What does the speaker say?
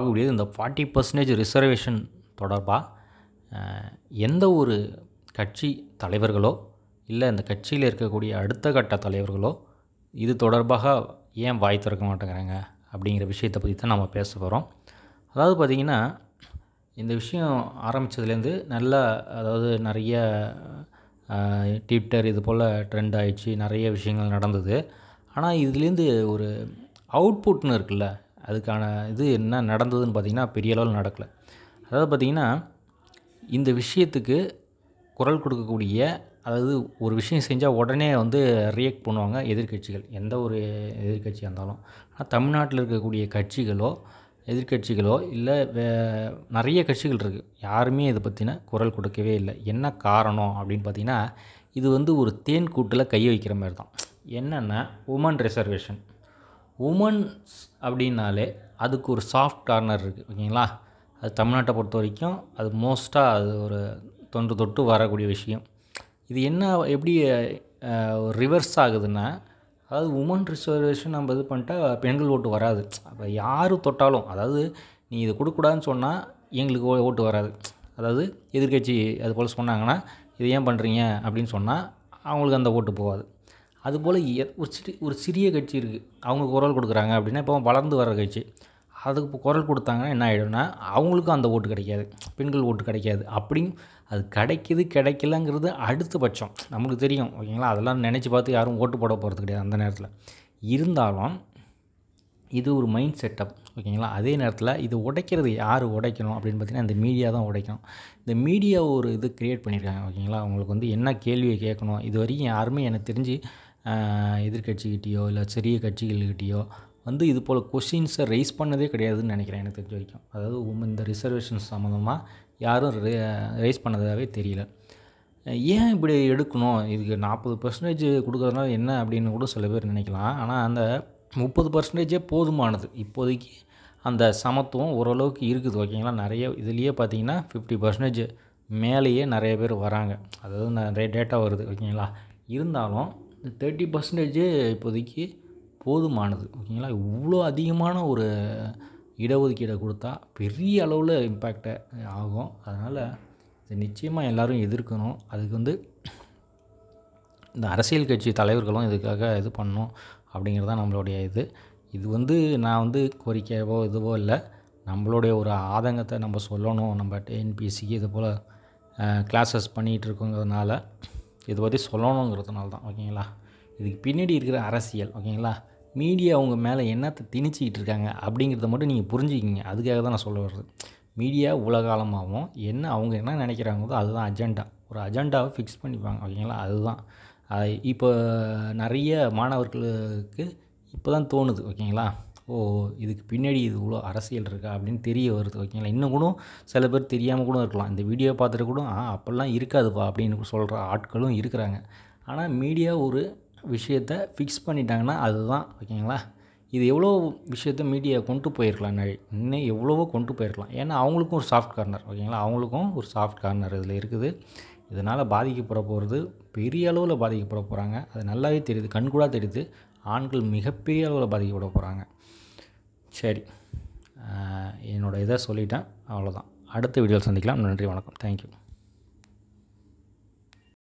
ஆகக்கூடியது இந்த forty percentage reservation தொடர்பாக எந்த ஒரு கட்சி தலைவர்களோ இல்லை இந்த கட்சியில் இருக்கக்கூடிய அடுத்த கட்ட தலைவர்களோ இது தொடர்பாக ஏன் வாய் திறக்க மாட்டேங்கிறாங்க அப்படிங்கிற விஷயத்தை பற்றி தான் நம்ம பேச போகிறோம் அதாவது பார்த்திங்கன்னா இந்த விஷயம் ஆரம்பித்ததுலேருந்து நல்லா அதாவது நிறைய ட்விட்டர் இது போல் ட்ரெண்ட் ஆகிடுச்சு நிறைய விஷயங்கள் நடந்தது ஆனால் இதுலேருந்து ஒரு அவுட்புட்னு இருக்குல்ல அதுக்கான இது என்ன நடந்ததுன்னு பார்த்திங்கன்னா பெரிய அளவில் நடக்கலை அதாவது பார்த்திங்கன்னா இந்த விஷயத்துக்கு குரல் கொடுக்கக்கூடிய அதாவது ஒரு விஷயம் செஞ்சால் உடனே வந்து ரியாக்ட் பண்ணுவாங்க எதிர்கட்சிகள் எந்த ஒரு எதிர்கட்சியாக இருந்தாலும் ஆனால் தமிழ்நாட்டில் இருக்கக்கூடிய கட்சிகளோ எதிர்கட்சிகளோ இல்லை நிறைய கட்சிகள் இருக்குது யாருமே இதை பற்றின குரல் கொடுக்கவே இல்லை என்ன காரணம் அப்படின்னு பார்த்திங்கன்னா இது வந்து ஒரு தேன் கூட்டில் கை வைக்கிற மாதிரி தான் என்னென்னா உமன் ரிசர்வேஷன் உமன்ஸ் அப்படின்னாலே அதுக்கு ஒரு சாஃப்ட் கார்னர் இருக்குது ஓகேங்களா அது தமிழ்நாட்டை பொறுத்த வரைக்கும் அது மோஸ்ட்டாக அது ஒரு தொன்று தொட்டு வரக்கூடிய விஷயம் இது என்ன எப்படி ரிவர்ஸ் ஆகுதுன்னா அதாவது உமன் ரிசர்வேஷன் நம்ம இது பண்ணிட்டா பெண்கள் ஓட்டு வராது அப்போ யார் தொட்டாலும் அதாவது நீ இதை கொடுக்கூடாதுன்னு சொன்னால் எங்களுக்கு ஓட்டு வராது அதாவது எதிர்கட்சி அது போல் சொன்னாங்கன்னா இது ஏன் பண்ணுறீங்க அப்படின்னு சொன்னால் அவங்களுக்கு அந்த ஓட்டு போகாது அதுபோல் ஒரு சிறி ஒரு சிறிய கட்சி இருக்குது அவங்க குரல் கொடுக்குறாங்க அப்படின்னா இப்போ வளர்ந்து வர கட்சி அதுக்கு இப்போ குரல் கொடுத்தாங்கன்னா என்ன ஆகிடும்னா அவங்களுக்கும் அந்த ஓட்டு கிடைக்காது பெண்கள் ஓட்டு கிடைக்காது அப்படியும் அது கிடைக்கிது கிடைக்கலங்கிறது அடுத்த பட்சம் நமக்கு தெரியும் ஓகேங்களா அதெல்லாம் நினச்சி பார்த்து யாரும் ஓட்டு போட போகிறது கிடையாது அந்த நேரத்தில் இருந்தாலும் இது ஒரு மைண்ட் செட்டப் ஓகேங்களா அதே நேரத்தில் இது உடைக்கிறது யார் உடைக்கணும் அப்படின்னு பார்த்தீங்கன்னா இந்த மீடியா தான் உடைக்கணும் இந்த மீடியா ஒரு இது க்ரியேட் பண்ணியிருக்காங்க ஓகேங்களா அவங்களுக்கு வந்து என்ன கேள்வியை கேட்கணும் இது வரைக்கும் யாருமே எனக்கு தெரிஞ்சு எதிர்கட்சிக்கிட்டேயோ இல்லை சிறிய கட்சிகள்கிட்டேயோ வந்து இது போல் கொஷின்ஸை ரைஸ் பண்ணதே கிடையாதுன்னு நினைக்கிறேன் எனக்கு தெரிஞ்ச வரைக்கும் அதாவது உமன் இந்த ரிசர்வேஷன் சம்மந்தமாக யாரும் ரைஸ் பண்ணதாகவே தெரியல ஏன் இப்படி எடுக்கணும் இதுக்கு நாற்பது பர்சன்டேஜ் கொடுக்குறதுனால என்ன அப்படின்னு கூட சில பேர் நினைக்கலாம் ஆனால் அந்த முப்பது பர்சன்டேஜே போதுமானது இப்போதைக்கு அந்த சமத்துவம் ஓரளவுக்கு இருக்குது ஓகேங்களா நிறைய இதுலேயே பார்த்தீங்கன்னா ஃபிஃப்டி பர்சன்டேஜ் மேலேயே நிறைய பேர் வராங்க அதாவது நிறைய டேட்டா வருது ஓகேங்களா இருந்தாலும் இந்த தேர்ட்டி பர்சன்டேஜே இப்போதைக்கு போதுமானது ஓகேங்களா இவ்வளோ அதிகமான ஒரு இடஒதுக்கீடை கொடுத்தா பெரிய அளவில் இம்பேக்டை ஆகும் அதனால் இது நிச்சயமாக எல்லோரும் எதிர்க்கணும் அதுக்கு வந்து இந்த அரசியல் கட்சி தலைவர்களும் இதுக்காக இது பண்ணணும் அப்படிங்கிறது தான் நம்மளுடைய இது இது வந்து நான் வந்து கோரிக்கையவோ இதுவோ இல்லை நம்மளுடைய ஒரு ஆதங்கத்தை நம்ம சொல்லணும் நம்ம டிஎன்பிசிக்கு இது போல் கிளாஸஸ் பண்ணிகிட்டு இருக்கோங்கிறதுனால இதை பற்றி சொல்லணுங்கிறதுனால தான் ஓகேங்களா இதுக்கு பின்னாடி இருக்கிற அரசியல் ஓகேங்களா மீடியா அவங்க மேலே என்னத்தை திணிச்சிக்கிட்டு இருக்காங்க அப்படிங்கிறத மட்டும் நீங்கள் புரிஞ்சுக்கிங்க அதுக்காக தான் நான் சொல்ல வர்றது மீடியா உலகாலமாகவும் என்ன அவங்க என்ன நினைக்கிறாங்களோ அதுதான் அஜெண்டா ஒரு அஜெண்டாவை ஃபிக்ஸ் பண்ணிப்பாங்க ஓகேங்களா அதுதான் இப்போ நிறைய மாணவர்களுக்கு இப்போ தான் தோணுது ஓகேங்களா ஓ இதுக்கு பின்னாடி இது இவ்வளோ அரசியல் இருக்கா அப்படின்னு தெரிய வருது ஓகேங்களா இன்னும் கூட சில பேர் தெரியாமல் கூட இருக்கலாம் இந்த வீடியோ பார்த்துட்டு கூட ஆ அப்போல்லாம் இருக்காதுப்பா அப்படின்னு சொல்கிற ஆட்களும் இருக்கிறாங்க ஆனால் மீடியா ஒரு விஷயத்தை ஃபிக்ஸ் பண்ணிட்டாங்கன்னா அதுதான் ஓகேங்களா இது எவ்வளோ விஷயத்த மீடியா கொண்டு போயிருக்கலாம் இன்னும் எவ்வளவோ கொண்டு போயிருக்கலாம் ஏன்னா அவங்களுக்கும் ஒரு சாஃப்ட் கார்னர் ஓகேங்களா அவங்களுக்கும் ஒரு சாஃப்ட் கார்னர் இதில் இருக்குது இதனால் பாதிக்கப்பட போகிறது பெரிய அளவில் பாதிக்கப்பட போகிறாங்க அது நல்லாவே தெரியுது கண்கூடாக தெரியுது ஆண்கள் மிகப்பெரிய அளவில் பாதிக்கப்பட போகிறாங்க சரி என்னோடய இதை சொல்லிட்டேன் அவ்வளோதான் அடுத்த வீடியோவில் சந்திக்கலாம் நன்றி வணக்கம் தேங்க்யூ